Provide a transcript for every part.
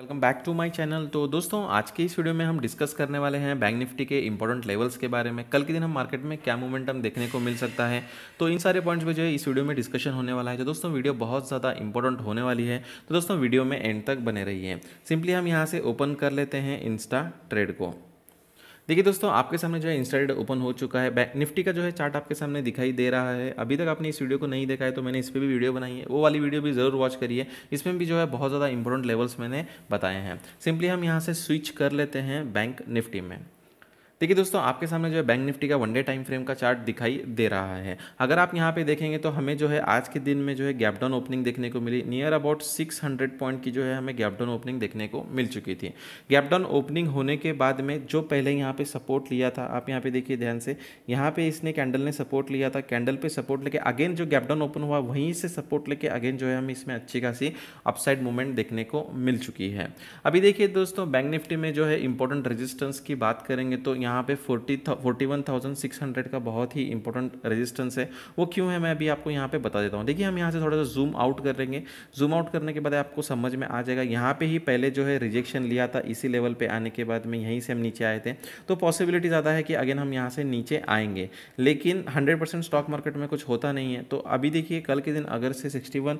welcome back to my channel तो दोस्तों आज के इस वीडियो में हम डिस्कस करने वाले हैं बैंक निफ्टी के इंपॉर्टेंट लेवल्स के बारे में कल के दिन हम मार्केट में क्या मोमेंटम देखने को मिल सकता है तो इन सारे पॉइंट्स पे जो है इस वीडियो में डिस्कशन होने वाला है तो दोस्तों वीडियो बहुत ज़्यादा इंपॉर्टेंट होने वाली है तो दोस्तों वीडियो में एंड तक बने रही सिंपली हम यहाँ से ओपन कर लेते हैं इंस्टा ट्रेड को देखिए दोस्तों आपके सामने जो है इंस्टाडेट ओपन हो चुका है निफ्टी का जो है चार्ट आपके सामने दिखाई दे रहा है अभी तक आपने इस वीडियो को नहीं देखा है तो मैंने इस पर भी वीडियो बनाई है वो वाली वीडियो भी ज़रूर वॉच करिए इसमें भी जो है बहुत ज़्यादा इंपॉर्टेंट लेवल्स मैंने बताए हैं सिंपली हम यहाँ से स्विच कर लेते हैं बैंक निफ्टी में देखिए दोस्तों आपके सामने जो है बैंक निफ्टी का वनडे टाइम फ्रेम का चार्ट दिखाई दे रहा है अगर आप यहाँ पे देखेंगे तो हमें जो है आज के दिन में जो है गैपडाउन ओपनिंग देखने को मिली नियर अबाउट 600 पॉइंट की जो है हमें गैपडाउन ओपनिंग देखने को मिल चुकी थी गैपडाउन ओपनिंग होने के बाद में जो पहले यहाँ पे सपोर्ट लिया था आप यहाँ पे देखिए ध्यान से यहाँ पे इसने कैंडल ने सपोर्ट लिया था कैंडल पर सपोर्ट लेके अगेन जो गैपडाउन ओपन हुआ वहीं से सपोर्ट लेके अगेन जो है हमें इसमें अच्छी खासी अपसाइड मूवमेंट देखने को मिल चुकी है अभी देखिए दोस्तों बैंक निफ्टी में जो है इंपॉर्टेंट रजिस्टेंस की बात करेंगे तो यहाँ पे forty forty one thousand six hundred का बहुत ही इंपॉर्टेंट रेजिस्टेंस है वो क्यों है मैं अभी आपको यहाँ पे बता देता हूँ देखिए हम यहाँ से थोड़ा सा जूम आउट कर लेंगे जूम आउट करने के बाद आपको समझ में आ जाएगा यहाँ पे ही पहले जो है रिजेक्शन लिया था इसी लेवल पे आने के बाद में यहीं से हम नीचे आए थे तो पॉसिबिलिटी ज़्यादा है कि अगेन हम यहाँ से नीचे आएंगे लेकिन हंड्रेड स्टॉक मार्केट में कुछ होता नहीं है तो अभी देखिए कल के दिन अगर से सिक्सटी वन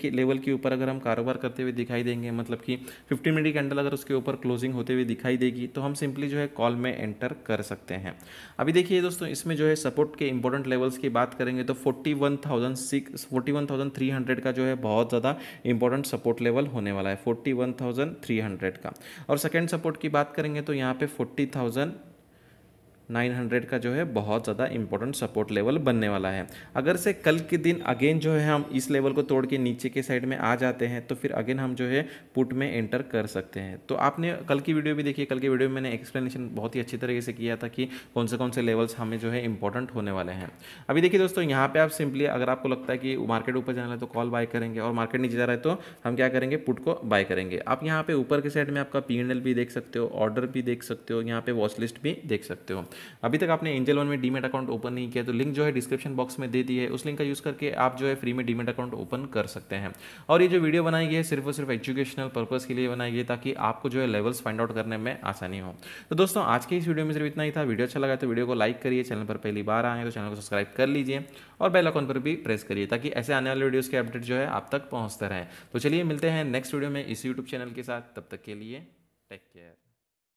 के लेवल के ऊपर अगर हम कारोबार करते हुए दिखाई देंगे मतलब कि फिफ्टी मिनट कैंडल अगर उसके ऊपर क्लोजिंग होते हुए दिखाई देगी तो हम सिंपल सिंपली जो है कॉल में एंटर कर सकते हैं अभी देखिए दोस्तों इसमें जो है सपोर्ट के इंपॉर्टेंट लेवल्स की बात करेंगे तो forty one thousand six forty one thousand three hundred का जो है बहुत ज़्यादा इंपॉर्टेंट सपोर्ट लेवल होने वाला है forty one thousand three hundred का और सेकेंड सपोर्ट की बात करेंगे तो यहाँ पे फोर्टी थाउजेंड 900 का जो है बहुत ज़्यादा इंपॉर्टेंट सपोर्ट लेवल बनने वाला है अगर से कल के दिन अगेन जो है हम इस लेवल को तोड़ के नीचे के साइड में आ जाते हैं तो फिर अगेन हम जो है पुट में एंटर कर सकते हैं तो आपने कल की वीडियो भी देखिए कल की वीडियो में मैंने एक्सप्लेनेशन बहुत ही अच्छी तरीके से किया था कि कौन से कौन से लेवल्स हमें जो है इंपॉर्टेंट होने वाले हैं अभी देखिए दोस्तों यहाँ पर आप सिंपली अगर आपको लगता है कि मार्केट ऊपर जाना है तो कॉल बाय करेंगे और मार्केट नीचे जा रहा है तो हम क्या करेंगे पुट को बाय करेंगे आप यहाँ पर ऊपर के साइड में आपका पी भी देख सकते हो ऑर्डर भी देख सकते हो यहाँ पर वॉचलिस्ट भी देख सकते हो अभी तक आपने एंजल वन में डीमेट अकाउंट ओपन नहीं किया तो लिंक जो है डिस्क्रिप्शन बॉक्स में दे दी है उस लिंक का यूज़ करके आप जो है फ्री में डीमेट अकाउंट ओपन कर सकते हैं और ये जो वीडियो बनाई गई है सिर्फ और सिर्फ एजुकेशनल पर्पज़ के लिए बनाई गई ताकि आपको जो है लेवल्स फाइंड आउट करने में आसानी हो तो दोस्तों आज के इस वीडियो में सिर्फ इतना ही था वीडियो अच्छा लगा तो वीडियो को लाइक करिए चैनल पर पहली बार आए तो चैनल को सब्सक्राइब कर लीजिए और बेल अकाउंट पर भी प्रेस करिए ताकि ऐसे आने वाले वीडियोज़ के अपडेट जो है आप तक पहुंचते रहे तो चलिए मिलते हैं नेक्स्ट वीडियो में इस यूट्यूब चैनल के साथ तब तक के लिए टेक केयर